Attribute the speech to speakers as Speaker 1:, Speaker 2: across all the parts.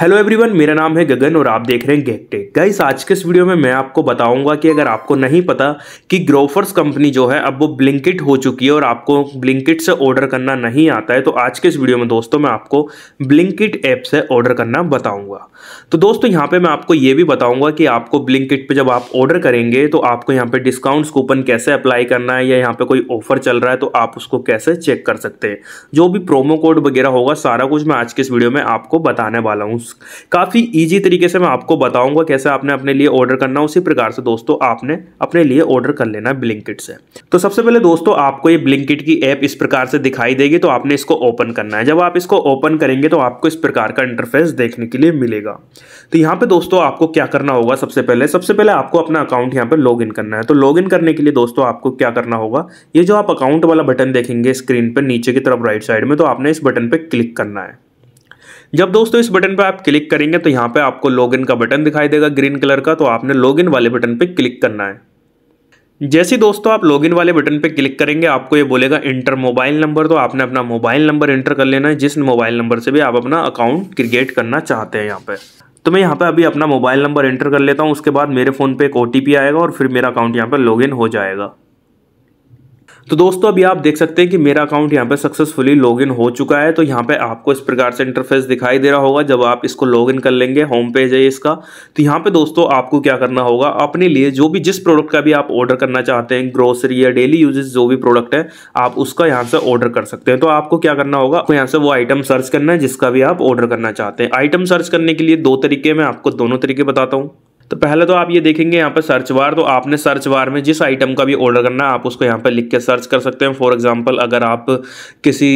Speaker 1: hello everyone मेरा नाम है गगन और आप देख रहे हैं गेकटेक गाइस आज के इस वीडियो में मैं आपको बताऊंगा कि अगर आपको नहीं पता कि ग्रोफर्स कंपनी जो है अब वो ब्लिंकिट हो चुकी है और आपको ब्लिंकिट से ऑर्डर करना नहीं आता है तो आज के इस वीडियो में दोस्तों मैं आपको ब्लिंकिट ऐप से ऑर्डर करना बताऊँगा तो दोस्तों यहाँ पर मैं आपको ये भी बताऊँगा कि आपको ब्लिंकिट पर जब आप ऑर्डर करेंगे तो आपको यहाँ पर डिस्काउंट्स कूपन कैसे अप्लाई करना है या यहाँ पर कोई ऑफर चल रहा है तो आप उसको कैसे चेक कर सकते हैं जो भी प्रोमो कोड वगैरह होगा सारा कुछ मैं आज के इस वीडियो में आपको बताने वाला हूँ हूँ काफ़ी ईजी तरीके से मैं आपको बताऊँगा कैसे आपने अपने लिए ऑर्डर करना उसी प्रकार से दोस्तों आपने अपने लिए ऑर्डर कर लेना ब्लिंकिट से तो सबसे पहले दोस्तों आपको ये ब्लिंकिट की ऐप इस प्रकार से दिखाई देगी तो आपने इसको ओपन करना है जब आप इसको ओपन करेंगे तो आपको इस प्रकार का इंटरफेस देखने के लिए मिलेगा तो यहाँ पर दोस्तों आपको क्या करना होगा सबसे पहले सबसे पहले आपको अपना अकाउंट यहाँ पर लॉग करना है तो लॉग करने के लिए दोस्तों आपको क्या करना होगा ये जो आप अकाउंट वाला बटन देखेंगे स्क्रीन पर नीचे की तरफ राइट साइड में तो आपने इस बटन पर क्लिक करना है जब दोस्तों इस बटन पर आप क्लिक करेंगे तो यहाँ पर आपको लॉगिन का बटन दिखाई देगा ग्रीन कलर का तो आपने लॉगिन वाले बटन पर क्लिक करना है जैसे दोस्तों आप लॉगिन वाले बटन पर क्लिक करेंगे आपको ये बोलेगा इंटर मोबाइल नंबर तो आपने अपना मोबाइल नंबर इंटर कर लेना है जिस मोबाइल नंबर से भी आप अपना अकाउंट क्रिएट करना चाहते हैं यहाँ पर तो मैं यहाँ पर अभी अपना मोबाइल नंबर एंटर कर लेता हूँ उसके बाद मेरे फ़ोन पर एक ओ आएगा और फिर मेरा अकाउंट यहाँ पर लॉग हो जाएगा तो दोस्तों अभी आप देख सकते हैं कि मेरा अकाउंट यहाँ पर सक्सेसफुली लॉगिन हो चुका है तो यहाँ पे आपको इस प्रकार से इंटरफेस दिखाई दे रहा होगा जब आप इसको लॉगिन कर लेंगे होम पेज है इसका तो यहाँ पे दोस्तों आपको क्या करना होगा अपने लिए जो भी जिस प्रोडक्ट का भी आप ऑर्डर करना चाहते हैं ग्रोसरी या डेली यूजेस जो भी प्रोडक्ट है आप उसका यहाँ से ऑर्डर कर सकते हैं तो आपको क्या करना होगा आपको यहाँ से वो आइटम सर्च करना है जिसका भी आप ऑर्डर करना चाहते हैं आइटम सर्च करने के लिए दो तरीके मैं आपको दोनों तरीके बताता हूँ तो पहले तो आप ये देखेंगे यहाँ पर सर्च वार तो आपने सर्च वार में जिस आइटम का भी ऑर्डर करना है आप उसको यहाँ पर लिख के सर्च कर सकते हैं फॉर एग्जांपल अगर आप किसी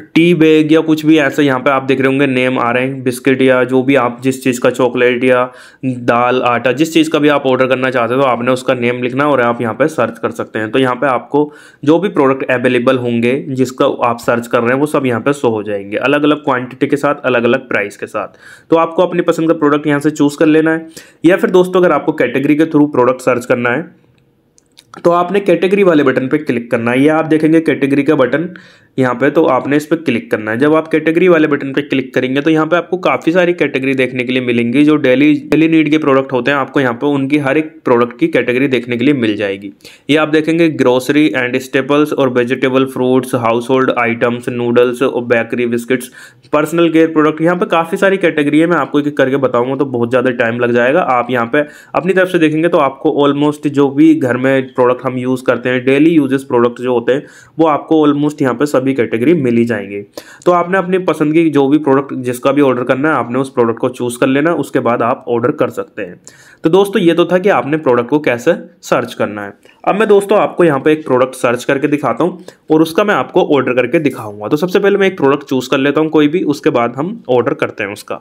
Speaker 1: टी बैग या कुछ भी ऐसा यहाँ पे आप देख रहे होंगे नेम आ रहे हैं बिस्किट या जो भी आप जिस चीज़ का चॉकलेट या दाल आटा जिस चीज़ का भी आप ऑर्डर करना चाहते हो तो आपने उसका नेम लिखना और आप यहाँ पे सर्च कर सकते हैं तो यहाँ पे आपको जो भी प्रोडक्ट अवेलेबल होंगे जिसका आप सर्च कर रहे हैं वो सब यहाँ पर शो हो जाएंगे अलग अलग क्वान्टिटी के साथ अलग अलग प्राइस के साथ तो आपको अपनी पसंद का प्रोडक्ट यहाँ से चूज़ कर लेना है या फिर दोस्तों अगर आपको कैटेगरी के थ्रू प्रोडक्ट सर्च करना है तो आपने कैटेगरी वाले बटन पे क्लिक करना है या आप देखेंगे कैटेगरी का बटन यहाँ पे तो आपने इस पर क्लिक करना है जब आप कैटेगरी वाले बटन पे क्लिक करेंगे तो यहाँ पे आपको काफ़ी सारी कैटेगरी देखने के लिए मिलेंगी जो डेली डेली नीड के प्रोडक्ट होते हैं आपको यहाँ पे उनकी हर एक प्रोडक्ट की कैटेगरी देखने के लिए मिल जाएगी ये आप देखेंगे ग्रोसरी एंड स्टेपल्स और vegetable fruits household items noodles और bakery biscuits personal care product यहाँ पर काफ़ी सारी कैटेगरी है मैं आपको एक करके बताऊँगा तो बहुत ज़्यादा टाइम लग जाएगा आप यहाँ पर अपनी तरफ से देखेंगे तो आपको ऑलमोस्ट जो भी घर में प्रोडक्ट हम यूज़ करते हैं डेली यूजेस प्रोडक्ट जो होते हैं वो आपको ऑलमोस्ट यहाँ पर सभी सभी कैटेगरी मिल ही जाएंगे तो आपने अपनी पसंद की जो भी प्रोडक्ट जिसका भी ऑर्डर करना है आपने उस प्रोडक्ट को चूज़ कर लेना उसके बाद आप ऑर्डर कर सकते हैं तो दोस्तों ये तो था कि आपने प्रोडक्ट को कैसे सर्च करना है अब मैं दोस्तों आपको यहाँ पर एक प्रोडक्ट सर्च करके दिखाता हूँ और उसका मैं आपको ऑर्डर करके दिखाऊंगा तो सबसे पहले मैं एक प्रोडक्ट चूज़ कर लेता हूँ कोई भी उसके बाद हम ऑर्डर करते हैं उसका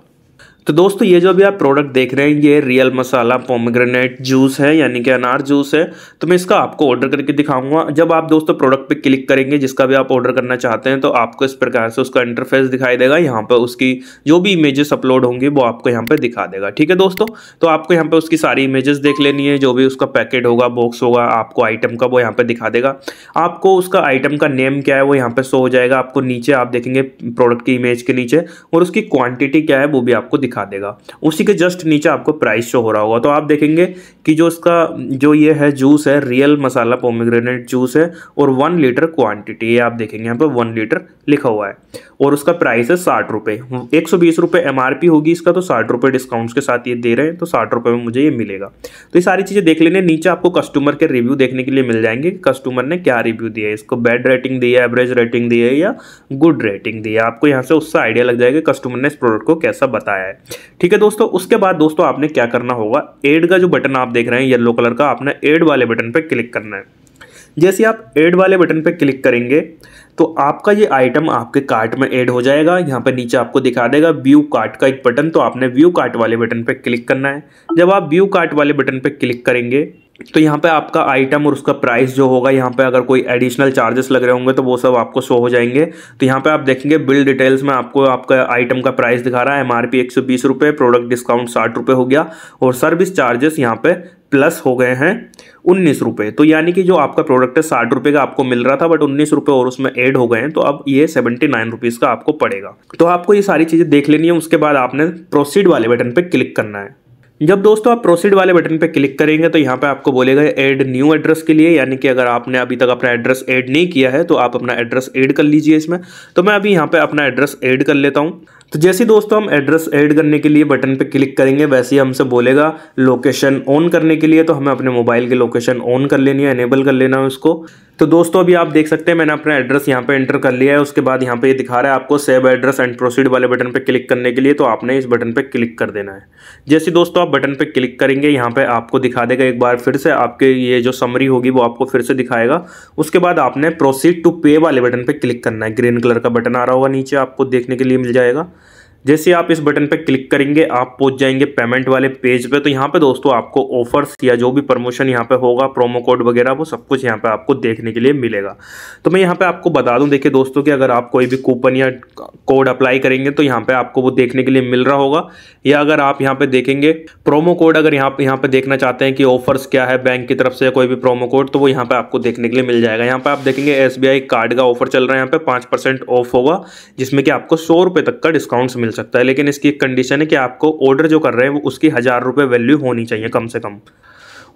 Speaker 1: तो दोस्तों ये जो भी आप प्रोडक्ट देख रहे हैं ये रियल मसाला पोमग्रेनेट जूस है यानी कि अनार जूस है तो मैं इसका आपको ऑर्डर करके दिखाऊंगा जब आप दोस्तों प्रोडक्ट पे क्लिक करेंगे जिसका भी आप ऑर्डर करना चाहते हैं तो आपको इस प्रकार से उसका इंटरफेस दिखाई देगा यहाँ पर उसकी जो भी इमेजेस अपलोड होंगी वो आपको यहाँ पर दिखा देगा ठीक है दोस्तों तो आपको यहाँ पर उसकी सारी इमेजेस देख लेनी है जो भी उसका पैकेट होगा बॉक्स होगा आपको आइटम का वो यहाँ पर दिखा देगा आपको उसका आइटम का नेम क्या है वो यहाँ पर शो हो जाएगा आपको नीचे आप देखेंगे प्रोडक्ट की इमेज के नीचे और उसकी क्वान्टिटी क्या है वो भी आपको दिखा दिखा देगा उसी के जस्ट नीचे आपको प्राइस शो हो रहा होगा तो आप देखेंगे कि जो इसका जो ये है जूस है रियल मसाला पोमिग्रेनेट जूस है और वन लीटर क्वांटिटी ये आप देखेंगे यहाँ पर वन लीटर लिखा हुआ है और उसका प्राइस है साठ रुपये हम्म, एक सौ बीस रुपये एम होगी इसका तो साठ रुपये डिस्काउंट्स के साथ ये दे रहे हैं तो साठ रुपये में मुझे ये मिलेगा तो ये सारी चीज़ें देख लेने नीचे आपको कस्टमर के रिव्यू देखने के लिए मिल जाएंगे कस्टमर ने क्या रिव्यू दिया है इसको बैड रेटिंग दी है एवरेज रेटिंग दी है या गुड रेटिंग दी है आपको यहाँ से उससे आइडिया लग जाएगा कस्टमर ने इस प्रोडक्ट को कैसा बताया है ठीक है दोस्तों उसके बाद दोस्तों आपने क्या करना होगा एड का जो बटन आप देख रहे हैं येलो कलर का आपने एड वाले बटन पर क्लिक करना है जैसे आप ऐड वाले बटन पर क्लिक करेंगे तो आपका ये आइटम आपके कार्ट में ऐड हो जाएगा यहाँ पर नीचे आपको दिखा देगा व्यू कार्ट का एक बटन तो आपने व्यू कार्ट वाले बटन पर क्लिक करना है जब आप व्यू कार्ट वाले बटन पर क्लिक करेंगे तो यहाँ पे आपका आइटम और उसका प्राइस जो होगा यहाँ पे अगर कोई एडिशनल चार्जेस लग रहे होंगे तो वो सब आपको शो हो जाएंगे तो यहाँ पे आप देखेंगे बिल डिटेल्स में आपको आपका आइटम का प्राइस दिखा रहा है एम आर पी एक सौ बीस रुपये प्रोडक्ट डिस्काउंट साठ रुपये हो गया और सर्विस चार्जेस यहाँ पे प्लस हो गए हैं उन्नीस रुपये तो यानी कि जो आपका प्रोडक्ट है साठ रुपये का आपको मिल रहा था बट उन्नीस रुपये और उसमें ऐड हो गए हैं तो अब ये सेवेंटी नाइन रुपीज़ का आपको पड़ेगा तो आपको ये सारी चीज़ें देख लेनी है उसके बाद आपने प्रोसीड वाले बटन पर क्लिक करना है जब दोस्तों आप प्रोसीड वाले बटन पर क्लिक करेंगे तो यहाँ पे आपको बोलेगा एड न्यू एड्रेस के लिए यानी कि अगर आपने अभी तक अपना एड्रेस ऐड नहीं किया है तो आप अपना एड्रेस ऐड कर लीजिए इसमें तो मैं अभी यहाँ पे अपना एड्रेस ऐड कर लेता हूँ तो जैसे दोस्तों हम एड्रेस ऐड करने के लिए बटन पे क्लिक करेंगे वैसे ही हमसे बोलेगा लोकेशन ऑन करने के लिए तो हमें अपने मोबाइल की लोकेशन ऑन कर लेनी है एनेबल कर लेना है उसको तो दोस्तों अभी आप देख सकते हैं मैंने अपना एड्रेस यहाँ पे एंटर कर लिया है उसके बाद यहाँ पे ये यह दिखा रहा है आपको सेव एड्रेस एंड प्रोसीड वाले बटन पे क्लिक करने के लिए तो आपने इस बटन पे क्लिक कर देना है जैसे दोस्तों आप बटन पे क्लिक करेंगे यहाँ पे आपको दिखा देगा एक बार फिर से आपके ये जो समरी होगी वो आपको फिर से दिखाएगा उसके बाद आपने प्रोसीड टू पे वाले बटन पर क्लिक करना है ग्रीन कलर का बटन आ रहा होगा नीचे आपको देखने के लिए मिल जाएगा जैसे आप इस बटन पर क्लिक करेंगे आप पहुंच जाएंगे पेमेंट वाले पेज पे तो यहाँ पे दोस्तों आपको ऑफर्स या जो भी प्रमोशन यहाँ पे होगा प्रोमो कोड वगैरह वो सब कुछ यहाँ पे आपको देखने के लिए मिलेगा तो मैं यहाँ पे आपको बता दूँ देखिए दोस्तों कि अगर आप कोई भी कूपन या कोड अप्लाई करेंगे तो यहाँ पर आपको वो देखने के लिए मिल रहा होगा या अगर आप यहाँ पर देखेंगे प्रोमो कोड अगर यहाँ यहाँ पर देखना चाहते हैं कि ऑफर्स क्या है बैंक की तरफ से कोई भी प्रोमो कोड तो वो यहाँ पर आपको देखने के लिए मिल जाएगा यहाँ पर आप देखेंगे एस कार्ड का ऑफर चल रहा है यहाँ पर पाँच ऑफ होगा जिसमें कि आपको सौ तक का डिस्काउंट्स मिल सकता है लेकिन इसकी एक कंडीशन है कि आपको ऑर्डर जो कर रहे हैं वो उसकी हज़ार रुपये वैल्यू होनी चाहिए कम से कम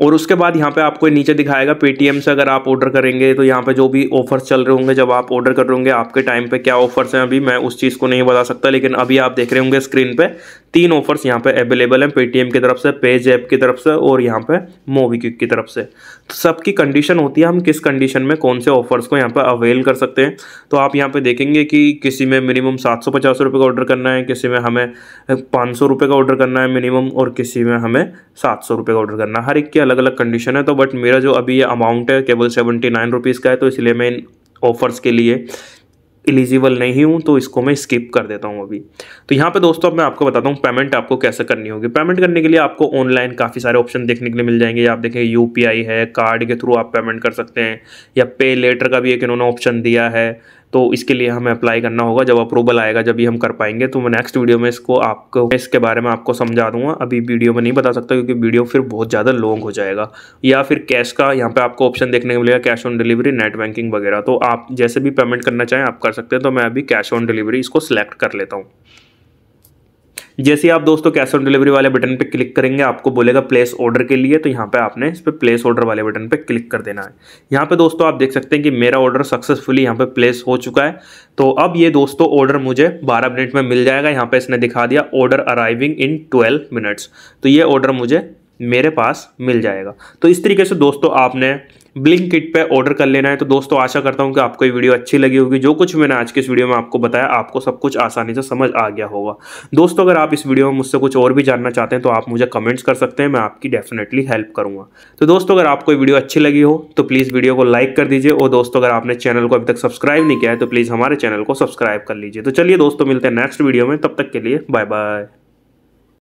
Speaker 1: और उसके बाद यहाँ पे आपको नीचे दिखाएगा पेटीएम से अगर आप ऑर्डर करेंगे तो यहाँ पे जो भी ऑफर्स चल रहे होंगे जब आप ऑर्डर कर रहे होंगे आपके टाइम पे क्या ऑफर्स हैं अभी मैं उस चीज़ को नहीं बता सकता लेकिन अभी आप देख रहे होंगे स्क्रीन पे तीन ऑफर्स यहाँ पे अवेलेबल हैं पेटीएम की तरफ से पेज ऐप की तरफ से और यहाँ पे मोबीक्विक की तरफ से तो सबकी कंडीशन होती है हम किस कंडीशन में कौन से ऑफर्स को यहाँ पे अवेल कर सकते हैं तो आप यहाँ पे देखेंगे कि किसी में मिनिमम सात सौ पचास रुपये का ऑर्डर करना है किसी में हमें पाँच सौ रुपये का ऑर्डर करना है मिनिमम और किसी में हमें सात सौ रुपये का ऑर्डर करना है हर एक की अलग अलग कंडीशन है तो बट मेरा जो अभी ये अमाउंट है केवल सेवेंटी नाइन रुपीज़ का है तो इसलिए मैं इन ऑफर्स के लिए एलिजिबल नहीं हूँ तो इसको मैं स्किप कर देता हूँ अभी तो यहाँ पे दोस्तों अब मैं आपको बताता हूँ पेमेंट आपको कैसे करनी होगी पेमेंट करने के लिए आपको ऑनलाइन काफ़ी सारे ऑप्शन देखने के लिए मिल जाएंगे आप देखें यू है कार्ड के थ्रू आप पेमेंट कर सकते हैं या पे लेटर का भी एक इन्होंने ऑप्शन दिया है तो इसके लिए हमें अप्लाई करना होगा जब अप्रूवल आएगा जब भी हम कर पाएंगे तो मैं नेक्स्ट वीडियो में इसको आपको इसके बारे में आपको समझा दूंगा अभी वीडियो में नहीं बता सकता क्योंकि वीडियो फिर बहुत ज़्यादा लॉन्ग हो जाएगा या फिर कैश का यहाँ पर आपको ऑप्शन देखने को मिलेगा cash on delivery net banking वगैरह तो आप जैसे भी पेमेंट करना चाहें आप कर सकते हैं तो मैं अभी कैश ऑन डिलीवरी इसको सिलेक्ट कर लेता हूँ जैसे ही आप दोस्तों कैश ऑन डिलीवरी वाले बटन पे क्लिक करेंगे आपको बोलेगा प्लेस ऑर्डर के लिए तो यहाँ पे आपने इस पर प्लेस ऑर्डर वाले बटन पे क्लिक कर देना है यहाँ पे दोस्तों आप देख सकते हैं कि मेरा ऑर्डर सक्सेसफुली यहाँ पे प्लेस हो चुका है तो अब ये दोस्तों ऑर्डर मुझे 12 मिनट में मिल जाएगा यहाँ पे इसने दिखा दिया ऑर्डर अराइविंग इन 12 मिनट्स तो ये ऑर्डर मुझे मेरे पास मिल जाएगा तो इस तरीके से दोस्तों आपने ब्लिंक किट पर ऑर्डर कर लेना है तो दोस्तों आशा करता हूँ कि आपको ये वीडियो अच्छी लगी होगी जो कुछ मैंने आज के इस वीडियो में आपको बताया आपको सब कुछ आसानी से समझ आ गया होगा दोस्तों अगर आप इस वीडियो में मुझसे कुछ और भी जानना चाहते हैं तो आप मुझे कमेंट्स कर सकते हैं मैं आपकी डेफिनेटली हेल्प करूँगा तो दोस्तों अगर आपको वीडियो अच्छी लगी हो तो प्लीज़ वीडियो को लाइक कर दीजिए और दोस्तों अगर आपने चैनल को अभी तक सब्सक्राइब नहीं किया है तो प्लीज़ हमारे चैनल को सब्सक्राइब कर लीजिए तो चलिए दोस्तों मिलते हैं नेक्स्ट वीडियो में तब तक के लिए बाय बाय